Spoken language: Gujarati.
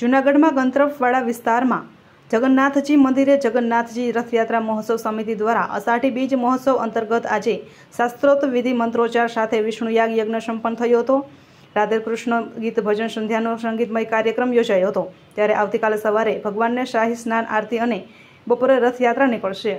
જૂનાગઢમાં ગંતરફવાડા વિસ્તારમાં જગન્નાથજી મંદિરે જગન્નાથજી રથયાત્રા મહોત્સવ સમિતિ દ્વારા અષાઢી બીજ મહોત્સવ અંતર્ગત આજે શાસ્ત્રોત વિધિ મંત્રોચ્ચાર સાથે વિષ્ણુયાગ યજ્ઞ સંપન્ન થયો હતો રાધેકૃષ્ણ ગીત ભજન સંધ્યાનો સંગીતમય કાર્યક્રમ યોજાયો હતો ત્યારે આવતીકાલે સવારે ભગવાનને શાહી સ્નાન આરતી અને બપોરે રથયાત્રા નીકળશે